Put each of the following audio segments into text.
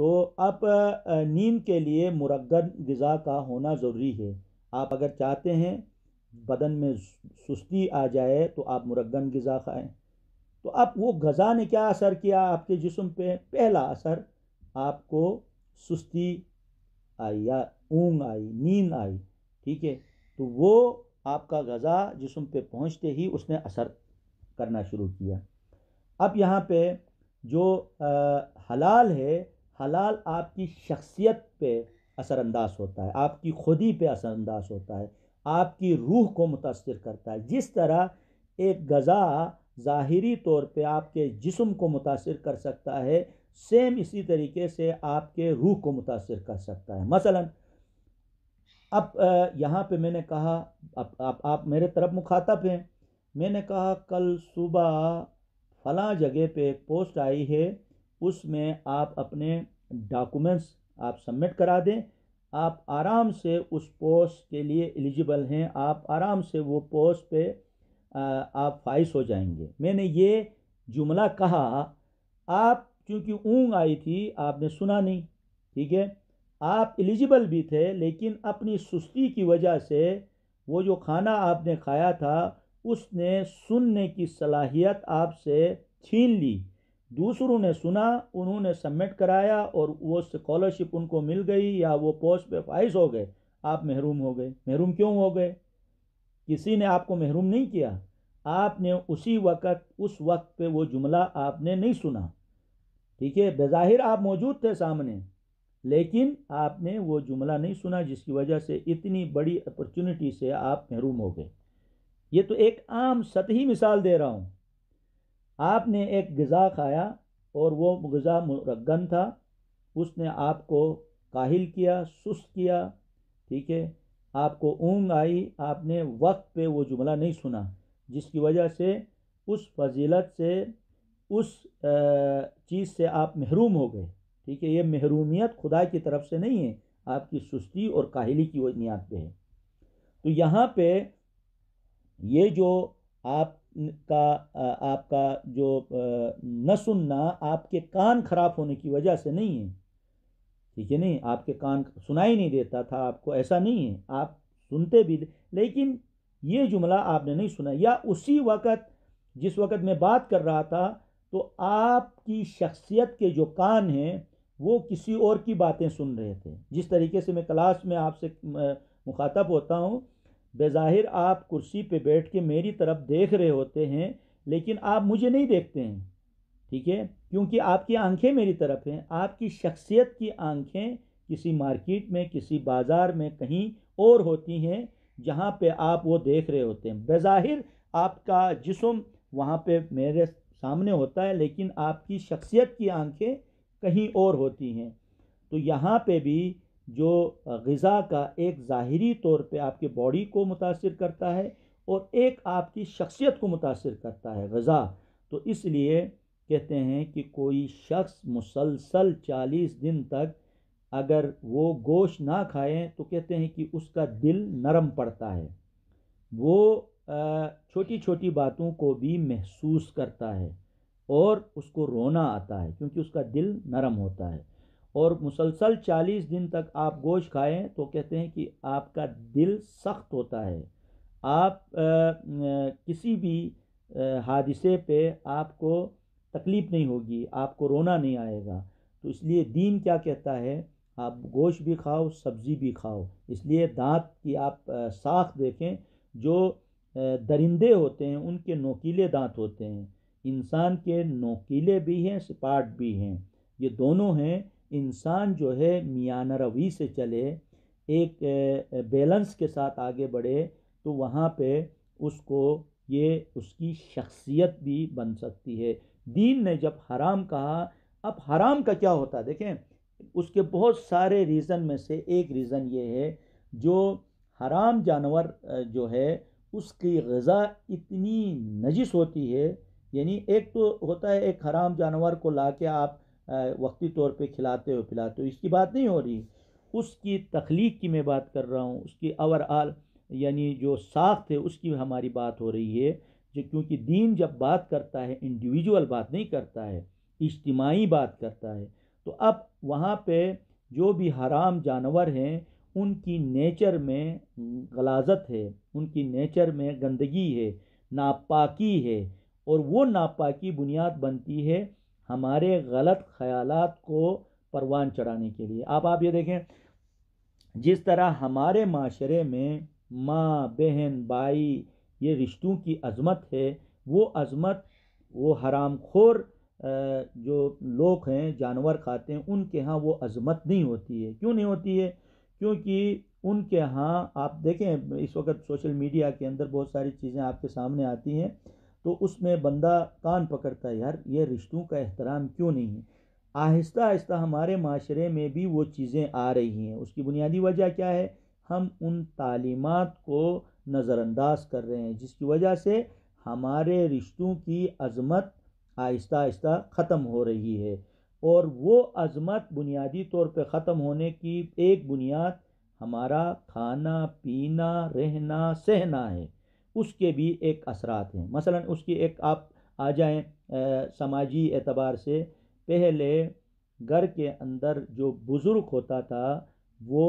तो आप नींद के लिए मुरगन गज़ा का होना ज़रूरी है आप अगर चाहते हैं बदन में सुस्ती आ जाए तो आप मुरगन गज़ा खाएं तो अब वो गज़ा ने क्या असर किया आपके जिसम पे पहला असर आपको सुस्ती आई या ऊँग आई नींद आई ठीक है तो वो आपका गज़ा जिसम पे पहुँचते ही उसने असर करना शुरू किया अब यहाँ पे जो आ, हलाल है हलाल आपकी शख्सियत पे असरानंदाज होता है आपकी खुदी पे असरानंदाज होता है आपकी रूह को मुतासर करता है जिस तरह एक गज़ा ज़ाहरी तौर पे आपके जिस्म को मुतासर कर सकता है सेम इसी तरीके से आपके रूह को मुतासर कर सकता है मसलन अब यहाँ पे मैंने कहा अब आप, आप मेरे तरफ मुखातब हैं मैंने कहा कल सुबह फला जगह पे एक पोस्ट आई है उसमें आप अपने डॉक्यूमेंट्स आप सबमिट करा दें आप आराम से उस पोस्ट के लिए एलिजिबल हैं आप आराम से वो पोस्ट पे आप फाइस हो जाएंगे मैंने ये जुमला कहा आप क्योंकि ऊँग आई थी आपने सुना नहीं ठीक है आप एलिजिबल भी थे लेकिन अपनी सुस्ती की वजह से वो जो खाना आपने खाया था उसने सुनने की सलाहियत आपसे छीन ली दूसरों ने सुना उन्होंने सबमिट कराया और वो स्कॉलरशिप उनको मिल गई या वो पोस्ट पे फाइज हो गए आप महरूम हो गए महरूम क्यों हो गए किसी ने आपको महरूम नहीं किया आपने उसी वक़्त उस वक्त पे वो जुमला आपने नहीं सुना ठीक है बज़ाहिर आप मौजूद थे सामने लेकिन आपने वो जुमला नहीं सुना जिसकी वजह से इतनी बड़ी अपॉर्चुनिटी से आप महरूम हो गए ये तो एक आम सतही मिसाल दे रहा हूँ आपने एक गज़ा खाया और वो गज़ा मुरगन था उसने आपको काहिल किया सुस्त किया ठीक है आपको ऊँग आई आपने वक्त पे वो जुमला नहीं सुना जिसकी वजह से उस फजीलत से उस चीज़ से आप महरूम हो गए ठीक है ये महरूमियत खुदा की तरफ से नहीं है आपकी सुस्ती और काहली की बुनियाद पे है तो यहाँ पे ये जो आप का आपका जो न सुनना आपके कान खराब होने की वजह से नहीं है ठीक है नहीं आपके कान सुनाई नहीं देता था आपको ऐसा नहीं है आप सुनते भी लेकिन ये जुमला आपने नहीं सुना या उसी वक़्त जिस वक़्त मैं बात कर रहा था तो आपकी शख्सियत के जो कान हैं वो किसी और की बातें सुन रहे थे जिस तरीके से मैं क्लास में आपसे मुखातब होता हूँ बेज़ाहिर आप कुर्सी पे बैठ के मेरी तरफ देख रहे होते हैं लेकिन आप मुझे नहीं देखते हैं ठीक है क्योंकि आपकी आंखें मेरी तरफ हैं आपकी शख्सियत की आंखें किसी मार्केट में किसी बाज़ार में कहीं और होती हैं जहाँ पे आप वो देख रहे होते हैं बेज़ाहिर आपका जिसम वहाँ पे मेरे सामने होता है लेकिन आपकी शख्सियत की आंखें कहीं और होती हैं तो यहाँ पे भी जो गा का एक ज़ाहरी तौर पर आपकी बॉडी को मुतासर करता है और एक आपकी शख्सियत को मुतासर करता है ग़ा तो इसलिए कहते हैं कि कोई शख्स मुसलसल चालीस दिन तक अगर वो गोश ना खाएँ तो कहते हैं कि उसका दिल नरम पड़ता है वो छोटी छोटी बातों को भी महसूस करता है और उसको रोना आता है क्योंकि उसका दिल नरम होता है और मुसलसल चालीस दिन तक आप गोश्त खाएं तो कहते हैं कि आपका दिल सख्त होता है आप आ, किसी भी हादसे पे आपको तकलीफ़ नहीं होगी आपको रोना नहीं आएगा तो इसलिए दीन क्या कहता है आप गोश्त भी खाओ सब्ज़ी भी खाओ इसलिए दांत की आप साख देखें जो दरिंदे होते हैं उनके नोकीले दांत होते हैं इंसान के नोकीले भी हैं सपाट भी हैं ये दोनों हैं इंसान जो है मियान रवी से चले एक बैलेंस के साथ आगे बढ़े तो वहाँ पे उसको ये उसकी शख्सियत भी बन सकती है दीन ने जब हराम कहा अब हराम का क्या होता है देखें उसके बहुत सारे रीज़न में से एक रीज़न ये है जो हराम जानवर जो है उसकी गज़ा इतनी नजिस होती है यानी एक तो होता है एक हराम जानवर को ला के आप वक्ती तौर पे खिलाते हो पिलाते हो इसकी बात नहीं हो रही उसकी तख्लीक की मैं बात कर रहा हूँ उसकी ओवरऑल यानी जो साख्त है उसकी हमारी बात हो रही है जो क्योंकि दीन जब बात करता है इंडिविजुअल बात नहीं करता है इज्तमाही बात करता है तो अब वहाँ पे जो भी हराम जानवर हैं उनकी नेचर में गलाजत है उनकी नेचर में गंदगी है नापाकी है और वो नापाकी बुनियाद बनती है हमारे गलत ख्याल को परवान चढ़ाने के लिए आप आप ये देखें जिस तरह हमारे माशरे में माँ बहन भाई ये रिश्तों की अजमत है वो अजमत वो हराम खोर जो लोग हैं जानवर खाते हैं उनके यहाँ वो अजमत नहीं होती है क्यों नहीं होती है क्योंकि उनके यहाँ आप देखें इस वक्त सोशल मीडिया के अंदर बहुत सारी चीज़ें आपके सामने आती हैं तो उसमें बंदा कान पकड़ता है यार ये रिश्तों का एहतराम क्यों नहीं है आहिस्ता आहिस्ता हमारे माशरे में भी वो चीज़ें आ रही हैं उसकी बुनियादी वजह क्या है हम उन तालीमत को नज़रअंदाज कर रहे हैं जिसकी वजह से हमारे रिश्तों की अजमत आहिस्ता आहिस्ता ख़त्म हो रही है और वो अजमत बुनियादी तौर पे ख़त्म होने की एक बुनियाद हमारा खाना पीना रहना सहना है उसके भी एक असरात हैं मसलन उसकी एक आप आ जाएं समाजी एतबार से पहले घर के अंदर जो बुज़ुर्ग होता था वो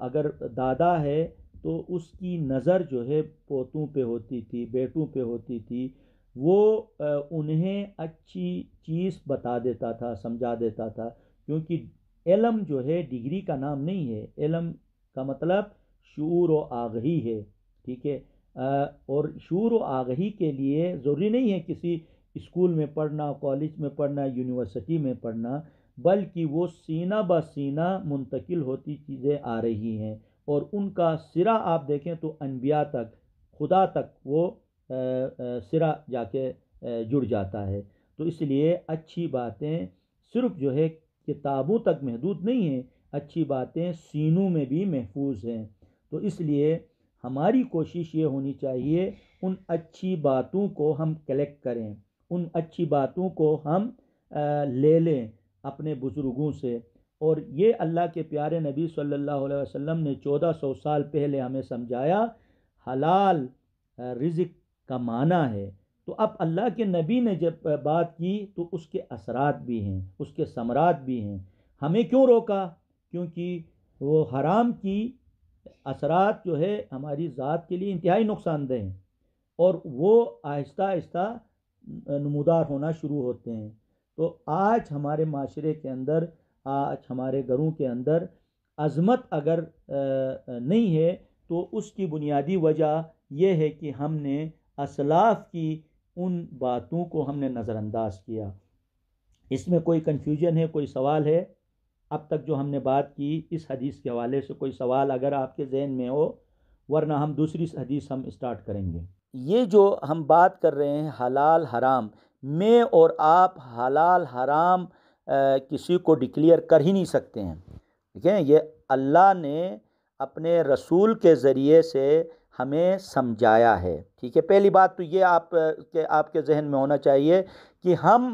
अगर दादा है तो उसकी नज़र जो है पोतों पे होती थी बेटों पे होती थी वो उन्हें अच्छी चीज़ बता देता था समझा देता था क्योंकि इलम जो है डिग्री का नाम नहीं है इलम का मतलब शूर व आगही है ठीक है और शूर आगही के लिए ज़रूरी नहीं है किसी स्कूल में पढ़ना कॉलेज में पढ़ना यूनिवर्सिटी में पढ़ना बल्कि वो सीना ब सीना मुंतकिल होती चीज़ें आ रही हैं और उनका सिरा आप देखें तो अनबिया तक खुदा तक वो आ, आ, सिरा जाके जुड़ जाता है तो इसलिए अच्छी बातें सिर्फ जो है किताबों तक महदूद नहीं हैं अच्छी बातें सीनों में भी महफूज हैं तो इसलिए हमारी कोशिश ये होनी चाहिए उन अच्छी बातों को हम कलेक्ट करें उन अच्छी बातों को हम ले लें अपने बुज़ुर्गों से और ये अल्लाह के प्यारे नबी सल्लल्लाहु अलैहि वसल्लम ने 1400 साल पहले हमें समझाया हलाल रिजिक माना है तो अब अल्लाह के नबी ने जब बात की तो उसके असरात भी हैं उसके समरात भी हैं हमें क्यों रोका क्योंकि वो हराम की असरात जो है हमारी ज़ात के लिए इंतहाई नुकसानदेह हैं और वो आहिस्ता आहिस्ता नमदार होना शुरू होते हैं तो आज हमारे माशरे के अंदर आज हमारे घरों के अंदर अजमत अगर नहीं है तो उसकी बुनियादी वजह यह है कि हमने असलाफ की उन बातों को हमने नज़रअंदाज किया इसमें कोई कन्फ्यूजन है कोई सवाल है अब तक जो हमने बात की इस हदीस के हवाले से कोई सवाल अगर आपके जहन में हो वरना हम दूसरी हदीस हम स्टार्ट करेंगे ये जो हम बात कर रहे हैं हलाल हराम मैं और आप हलाल हराम आ, किसी को डिक्लेयर कर ही नहीं सकते हैं ठीक है ये अल्लाह ने अपने रसूल के ज़रिए से हमें समझाया है ठीक है पहली बात तो ये आप के आपके जहन में होना चाहिए कि हम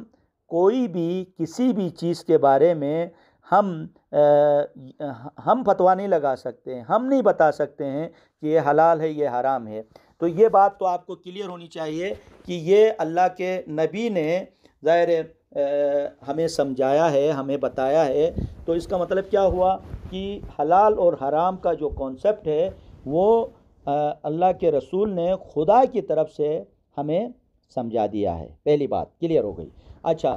कोई भी किसी भी चीज़ के बारे में हम आ, हम फतवा नहीं लगा सकते हैं हम नहीं बता सकते हैं कि ये हलाल है ये हराम है तो ये बात तो आपको क्लियर होनी चाहिए कि ये अल्लाह के नबी ने ज़ाहिर हमें समझाया है हमें बताया है तो इसका मतलब क्या हुआ कि हलाल और हराम का जो कॉन्सेप्ट है वो अल्लाह के रसूल ने खुदा की तरफ से हमें समझा दिया है पहली बात क्लियर हो गई अच्छा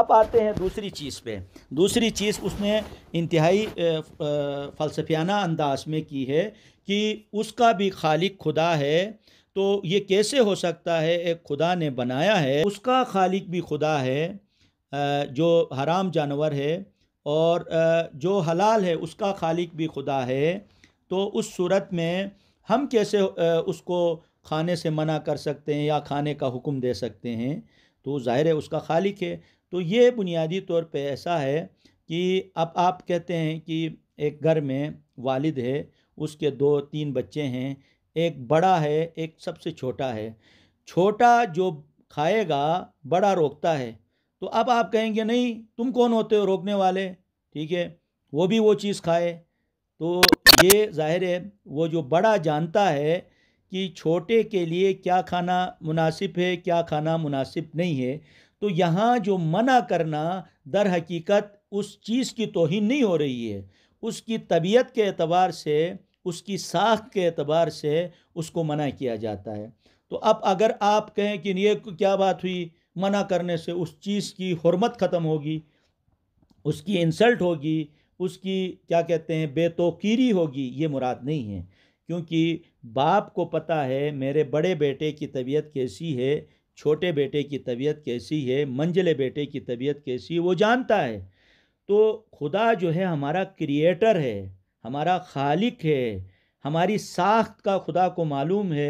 अब आते हैं दूसरी चीज़ पे दूसरी चीज़ उसने इंतहाई फ़लसफियाना अंदाज में की है कि उसका भी खालिक खुदा है तो ये कैसे हो सकता है एक खुदा ने बनाया है उसका खालिक भी खुदा है जो हराम जानवर है और जो हलाल है उसका खालिक भी खुदा है तो उस सूरत में हम कैसे उसको खाने से मना कर सकते हैं या खाने का हुक्म दे सकते हैं तो ज़ाहिर है उसका खालिक है तो ये बुनियादी तौर पे ऐसा है कि अब आप कहते हैं कि एक घर में वालिद है उसके दो तीन बच्चे हैं एक बड़ा है एक सबसे छोटा है छोटा जो खाएगा बड़ा रोकता है तो अब आप कहेंगे नहीं तुम कौन होते हो रोकने वाले ठीक है वो भी वो चीज़ खाए तो ये ज़ाहिर है वो जो बड़ा जानता है कि छोटे के लिए क्या खाना मुनासिब है क्या खाना मुनासिब नहीं है तो यहाँ जो मना करना दर हकीकत उस चीज़ की तोहन नहीं हो रही है उसकी तबीयत के अतबार से उसकी साख के अतबार से उसको मना किया जाता है तो अब अगर आप कहें कि ये क्या बात हुई मना करने से उस चीज़ की हरमत ख़त्म होगी उसकी इंसल्ट होगी उसकी क्या कहते हैं बेतोकीरी होगी ये मुराद नहीं है क्योंकि बाप को पता है मेरे बड़े बेटे की तबीयत कैसी है छोटे बेटे की तबीयत कैसी है मंजले बेटे की तबीयत कैसी है वो जानता है तो खुदा जो है हमारा क्रिएटर है हमारा खालिक है हमारी साख्त का खुदा को मालूम है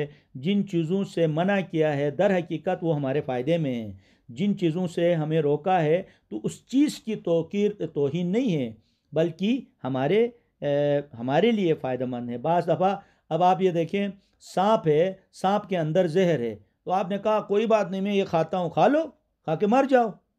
जिन चीज़ों से मना किया है दर हकीकत वो हमारे फ़ायदे में है जिन चीज़ों से हमें रोका है तो उस चीज़ की तोकीर तोहन नहीं है बल्कि हमारे ए, हमारे लिए फ़ायदेमंद है बज़ दफ़ा अब आप ये देखें सांप है सांप के अंदर जहर है तो आपने कहा कोई बात नहीं मैं ये खाता हूँ खा लो खा के मर जाओ